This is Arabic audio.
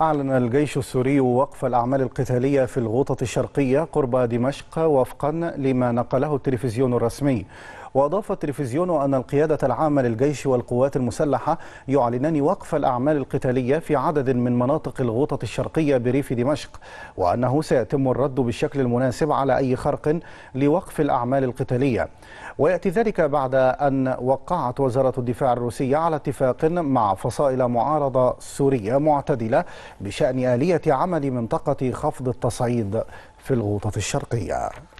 أعلن الجيش السوري وقف الأعمال القتالية في الغوطة الشرقية قرب دمشق وفقا لما نقله التلفزيون الرسمي وأضاف التلفزيون أن القيادة العامة للجيش والقوات المسلحة يعلنان وقف الأعمال القتالية في عدد من مناطق الغوطة الشرقية بريف دمشق وأنه سيتم الرد بالشكل المناسب على أي خرق لوقف الأعمال القتالية ويأتي ذلك بعد أن وقعت وزارة الدفاع الروسية على اتفاق مع فصائل معارضة سورية معتدلة بشأن آلية عمل منطقة خفض التصعيد في الغوطة الشرقية